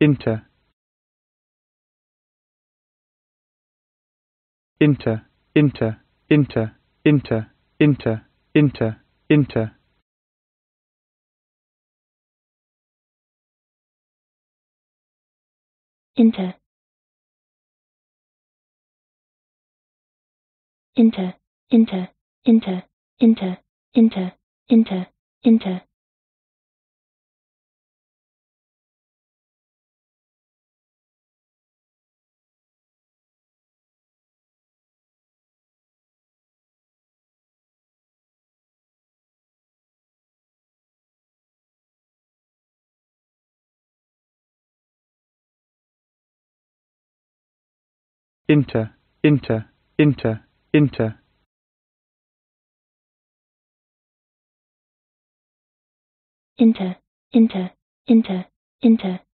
inter inter inter inter inter inter inter inter inter inter inter inter inter inter inter inter inter, inter, inter, inter. Inter, inter, inter, inter.